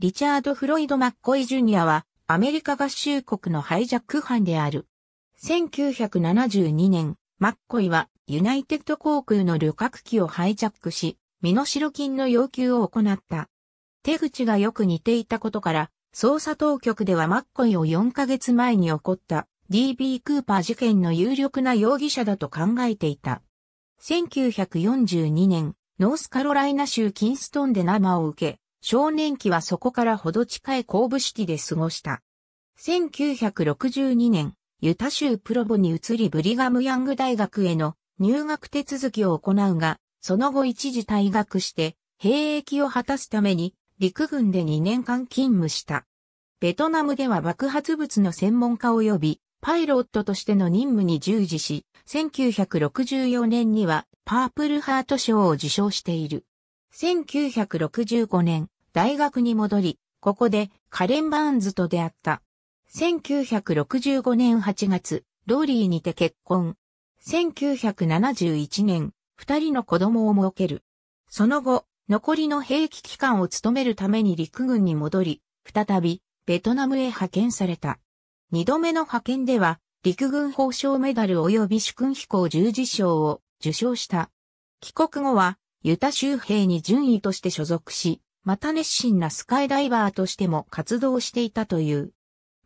リチャード・フロイド・マッコイ・ジュニアは、アメリカ合衆国のハイジャック犯である。1972年、マッコイは、ユナイテッド航空の旅客機をハイジャックし、身代金の要求を行った。手口がよく似ていたことから、捜査当局ではマッコイを4ヶ月前に起こった DB クーパー事件の有力な容疑者だと考えていた。1942年、ノースカロライナ州キンストンで生を受け、少年期はそこからほど近い神戸式で過ごした。1962年、ユタ州プロボに移りブリガムヤング大学への入学手続きを行うが、その後一時退学して、兵役を果たすために陸軍で2年間勤務した。ベトナムでは爆発物の専門家及びパイロットとしての任務に従事し、1964年にはパープルハート賞を受賞している。1965年、大学に戻り、ここでカレン・バーンズと出会った。1965年8月、ローリーにて結婚。1971年、二人の子供を設ける。その後、残りの兵器機関を務めるために陸軍に戻り、再び、ベトナムへ派遣された。二度目の派遣では、陸軍報奨メダル及び主君飛行十字賞を受賞した。帰国後は、ユタ州兵に順位として所属し、また熱心なスカイダイバーとしても活動していたという。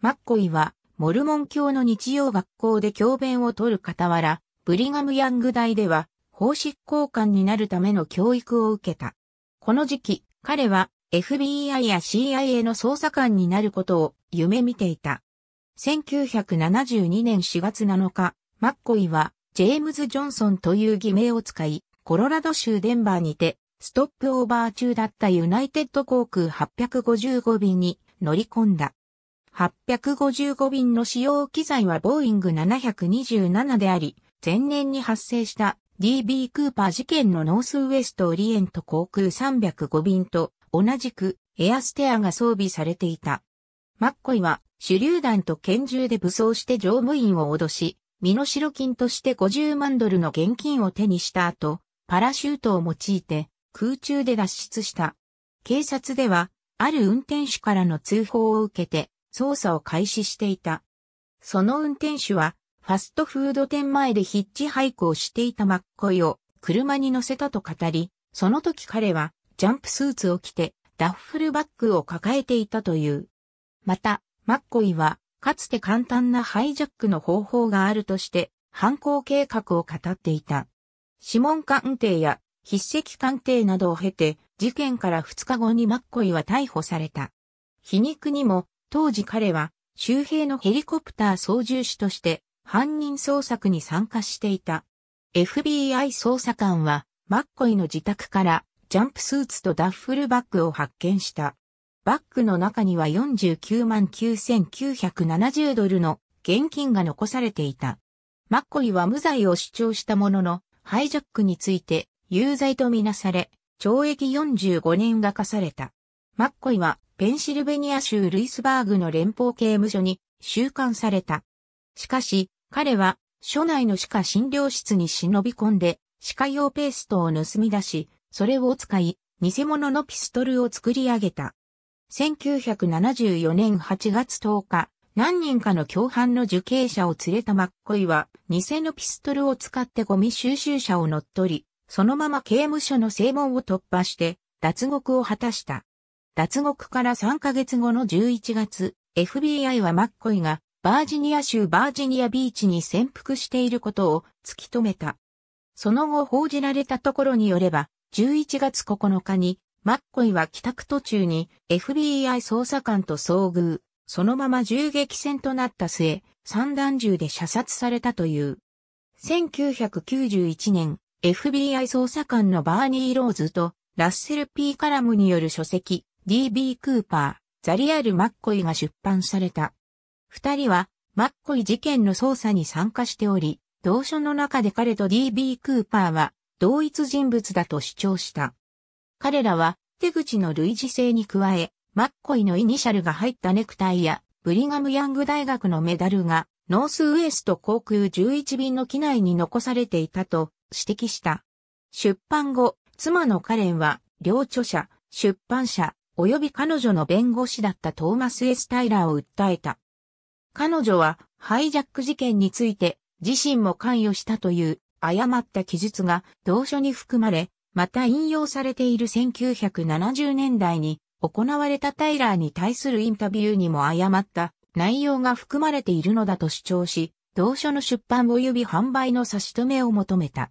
マッコイは、モルモン教の日曜学校で教鞭を取る傍ら、ブリガム・ヤング大では、法執行官になるための教育を受けた。この時期、彼は FBI や CIA の捜査官になることを夢見ていた。1972年4月7日、マッコイはジェームズ・ジョンソンという偽名を使い、コロラド州デンバーにてストップオーバー中だったユナイテッド航空855便に乗り込んだ。855便の使用機材はボーイング727であり、前年に発生した DB クーパー事件のノースウエストオリエント航空305便と同じくエアステアが装備されていた。マッコイは手榴弾と拳銃で武装して乗務員を脅し、身の代金として50万ドルの現金を手にした後、パラシュートを用いて空中で脱出した。警察では、ある運転手からの通報を受けて、捜査を開始していた。その運転手は、ファストフード店前でヒッチハイクをしていたマッコイを車に乗せたと語り、その時彼はジャンプスーツを着てダッフルバッグを抱えていたという。また、マッコイはかつて簡単なハイジャックの方法があるとして犯行計画を語っていた。指紋鑑定や筆跡鑑定などを経て、事件から2日後にマッコイは逮捕された。皮肉にも、当時彼は、周平のヘリコプター操縦士として、犯人捜索に参加していた。FBI 捜査官は、マッコイの自宅から、ジャンプスーツとダッフルバッグを発見した。バッグの中には49万9970ドルの現金が残されていた。マッコイは無罪を主張したものの、ハイジャックについて有罪とみなされ、懲役45年が課された。マッコイは、ペンシルベニア州ルイスバーグの連邦刑務所に収監された。しかし、彼は、署内の歯科診療室に忍び込んで、歯科用ペーストを盗み出し、それを使い、偽物のピストルを作り上げた。1974年8月10日、何人かの共犯の受刑者を連れたマッコイは、偽のピストルを使ってゴミ収集車を乗っ取り、そのまま刑務所の正門を突破して、脱獄を果たした。脱獄から3ヶ月後の11月、FBI はマッコイがバージニア州バージニアビーチに潜伏していることを突き止めた。その後報じられたところによれば、11月9日にマッコイは帰宅途中に FBI 捜査官と遭遇、そのまま銃撃戦となった末、散弾銃で射殺されたという。1991年、FBI 捜査官のバーニー・ローズと、ラッセル・ P・ カラムによる書籍、D.B. クーパー、ザリアル・マッコイが出版された。二人は、マッコイ事件の捜査に参加しており、同書の中で彼と D.B. クーパーは、同一人物だと主張した。彼らは、手口の類似性に加え、マッコイのイニシャルが入ったネクタイや、ブリガム・ヤング大学のメダルが、ノースウエスト航空11便の機内に残されていたと、指摘した。出版後、妻のカレンは、両著者、出版社、及び彼女の弁護士だったトーマス・エス・タイラーを訴えた。彼女は、ハイジャック事件について、自身も関与したという、誤った記述が同書に含まれ、また引用されている1970年代に行われたタイラーに対するインタビューにも誤った内容が含まれているのだと主張し、同書の出版及び販売の差し止めを求めた。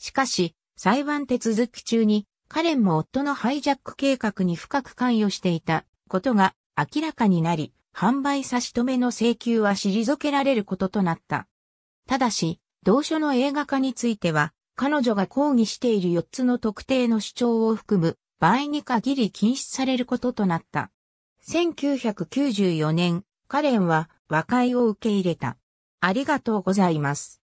しかし、裁判手続き中に、カレンも夫のハイジャック計画に深く関与していたことが明らかになり、販売差し止めの請求は退けられることとなった。ただし、同書の映画化については、彼女が抗議している4つの特定の主張を含む場合に限り禁止されることとなった。1994年、カレンは和解を受け入れた。ありがとうございます。